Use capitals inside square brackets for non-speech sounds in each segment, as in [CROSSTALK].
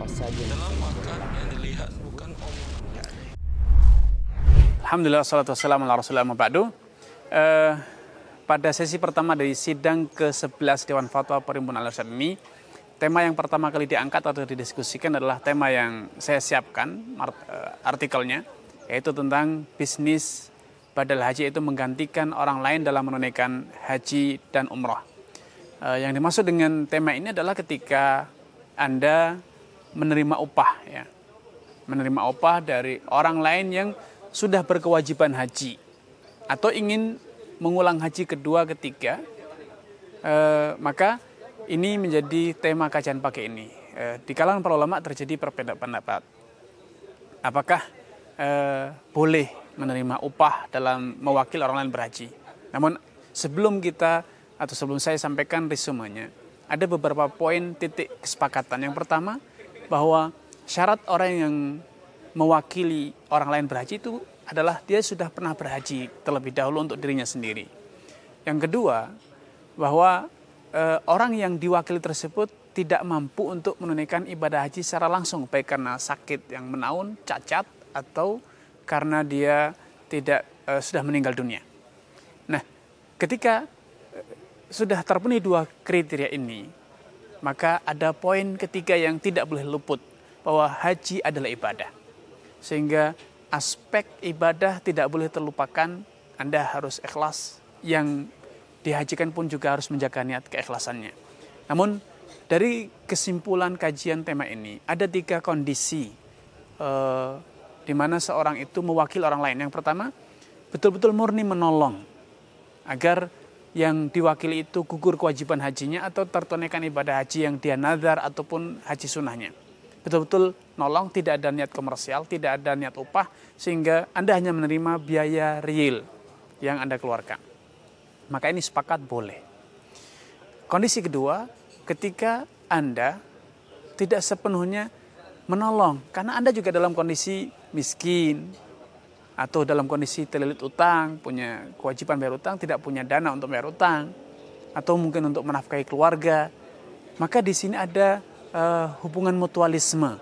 apa saja dalam makan yang dilihat bukan omongan. Alhamdulillah salatu wassalamu ala wa ba'du. uh, pada sesi pertama dari sidang ke-11 Dewan Fatwa Perhimpunan al arsyad ini tema yang pertama kali diangkat atau didiskusikan adalah tema yang saya siapkan eh, artikelnya yaitu tentang bisnis badal haji itu menggantikan orang lain dalam menunaikan haji dan umroh. Eh, yang dimaksud dengan tema ini adalah ketika Anda menerima upah ya. Menerima upah dari orang lain yang sudah berkewajiban haji atau ingin mengulang haji kedua ketiga e, maka ini menjadi tema kajian pakai ini e, di kalangan para ulama terjadi perbedaan pendapat apakah e, boleh menerima upah dalam mewakil orang lain berhaji namun sebelum kita atau sebelum saya sampaikan resumenya ada beberapa poin titik kesepakatan yang pertama bahwa syarat orang yang mewakili orang lain berhaji itu adalah dia sudah pernah berhaji terlebih dahulu untuk dirinya sendiri. Yang kedua, bahwa e, orang yang diwakili tersebut tidak mampu untuk menunaikan ibadah haji secara langsung baik karena sakit yang menaun, cacat atau karena dia tidak e, sudah meninggal dunia. Nah, ketika e, sudah terpenuhi dua kriteria ini, maka ada poin ketiga yang tidak boleh luput bahwa haji adalah ibadah. Sehingga aspek ibadah tidak boleh terlupakan. Anda harus ikhlas. Yang dihajikan pun juga harus menjaga niat keikhlasannya. Namun dari kesimpulan kajian tema ini ada tiga kondisi eh, di mana seorang itu mewakili orang lain. Yang pertama betul-betul murni menolong agar yang diwakili itu gugur kewajiban hajinya atau tertunaikan ibadah haji yang dia nazar ataupun haji sunahnya Betul-betul nolong, tidak ada niat komersial, tidak ada niat upah, sehingga Anda hanya menerima biaya real yang Anda keluarkan. Maka ini sepakat boleh. Kondisi kedua, ketika Anda tidak sepenuhnya menolong, karena Anda juga dalam kondisi miskin, atau dalam kondisi terlilit utang, punya kewajiban bayar utang, tidak punya dana untuk bayar utang, atau mungkin untuk menafkahi keluarga, maka di sini ada uh, hubungan mutualisme.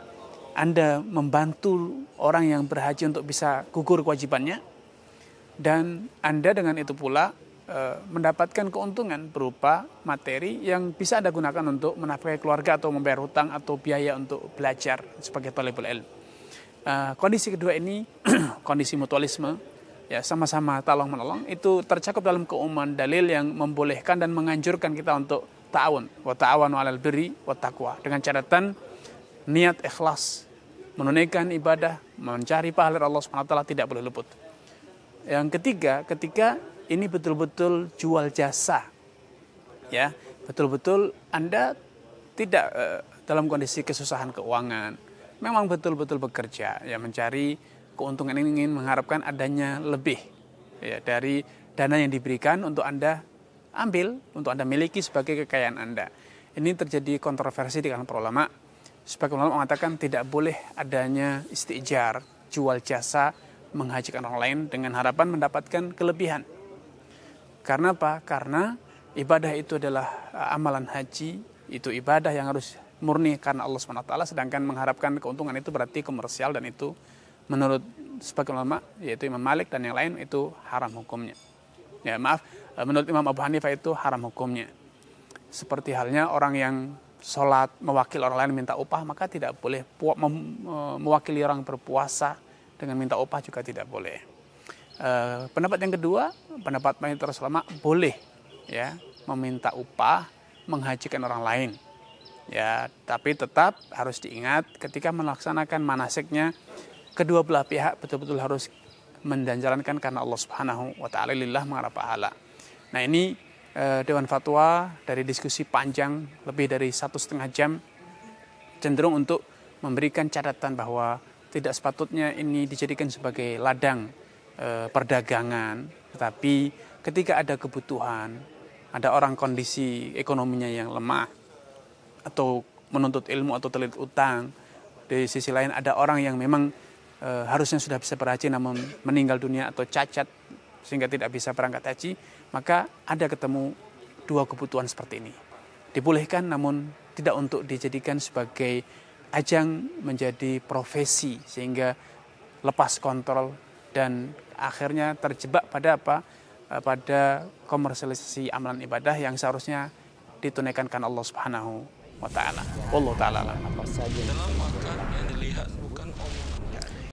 Anda membantu orang yang berhaji untuk bisa gugur kewajibannya, dan Anda dengan itu pula uh, mendapatkan keuntungan berupa materi yang bisa Anda gunakan untuk menafkahi keluarga atau membayar utang atau biaya untuk belajar sebagai tolebul ilmu. Eh, kondisi kedua ini [CLEARS THROAT] kondisi mutualisme ya sama-sama tolong menolong itu tercakup dalam keumuman dalil yang membolehkan dan menganjurkan kita untuk ta'awun wa ta'awanu 'alal birri wa taqwa dengan catatan niat ikhlas menunaikan ibadah mencari pahala Allah Subhanahu Wa Taala tidak boleh luput. Yang ketiga, ketika ini betul-betul jual jasa. Ya, betul-betul Anda tidak uh, dalam kondisi kesusahan keuangan, memang betul-betul bekerja ya mencari keuntungan ini ingin mengharapkan adanya lebih ya dari dana yang diberikan untuk Anda ambil, untuk Anda miliki sebagai kekayaan Anda. Ini terjadi kontroversi di kalangan para ulama. Sebagian ulama mengatakan tidak boleh adanya istijar, jual jasa menghajikan orang lain dengan harapan mendapatkan kelebihan. Karena apa? Karena ibadah itu adalah eh, amalan haji, itu ibadah yang harus murni karena Allah SWT sedangkan mengharapkan keuntungan itu berarti komersial dan itu menurut sebagian ulama yaitu Imam Malik dan yang lain itu haram hukumnya. Ya maaf, eh, menurut Imam Abu Hanifah itu haram hukumnya. Seperti halnya orang yang sholat mewakili orang lain minta upah maka tidak boleh eh, mewakili orang berpuasa dengan minta upah juga tidak boleh. Eh, pendapat yang kedua, pendapat mayoritas ulama boleh ya meminta upah menghajikan orang lain ya tapi tetap harus diingat ketika melaksanakan manasiknya kedua belah pihak betul-betul harus mendanjalankan karena Allah Subhanahu wa taala lillah mengharap pahala. Nah, ini e, Dewan Fatwa dari diskusi panjang lebih dari satu setengah jam cenderung untuk memberikan catatan bahwa tidak sepatutnya ini dijadikan sebagai ladang e, perdagangan, tetapi ketika ada kebutuhan, ada orang kondisi ekonominya yang lemah, atau menuntut ilmu atau terlilit utang. Di sisi lain ada orang yang memang e, harusnya sudah bisa berhaji namun meninggal dunia atau cacat sehingga tidak bisa berangkat haji, maka ada ketemu dua kebutuhan seperti ini. Dibolehkan namun tidak untuk dijadikan sebagai ajang menjadi profesi sehingga lepas kontrol dan akhirnya terjebak pada apa? Eh, pada komersialisasi amalan ibadah yang seharusnya ditunaikan Allah Subhanahu wa taala. Wallahu taala alam.